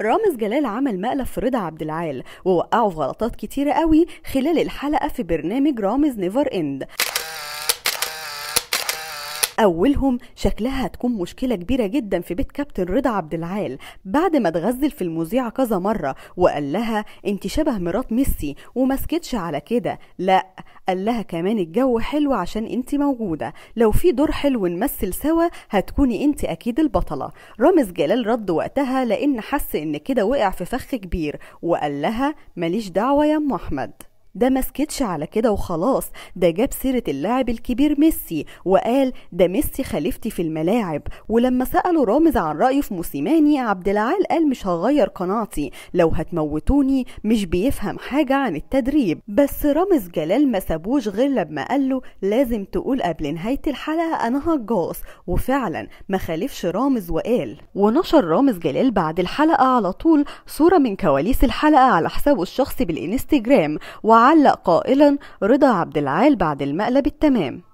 رامز جلال عمل مقلب في رضا عبد العال ووقعه في غلطات كتيرة قوي خلال الحلقة في برنامج رامز نيفر اند أولهم شكلها هتكون مشكلة كبيرة جدا في بيت كابتن رضا عبد العال بعد ما اتغزل في المذيعة كذا مرة وقال لها أنت شبه مرات ميسي سكتش على كده لأ قال لها كمان الجو حلو عشان أنت موجودة لو في دور حلو نمثل سوا هتكوني أنت أكيد البطلة رامز جلال رد وقتها لأن حس إن كده وقع في فخ كبير وقال لها ماليش دعوة يا أم أحمد ده ما سكتش على كده وخلاص ده جاب سيرة اللاعب الكبير ميسي وقال ده ميسي خليفتي في الملاعب ولما سأله رامز عن رأيه في موسيماني عبد العال قال مش هغير قناعتي لو هتموتوني مش بيفهم حاجة عن التدريب بس رامز جلال ما سابوش غير لما قال له لازم تقول قبل نهاية الحلقة أنا هجاص وفعلا ما خالفش رامز وقال ونشر رامز جلال بعد الحلقة على طول صورة من كواليس الحلقة على حسابه الشخصي بالإنستجرام و وعلق قائلا رضا عبد العال بعد المقلب التمام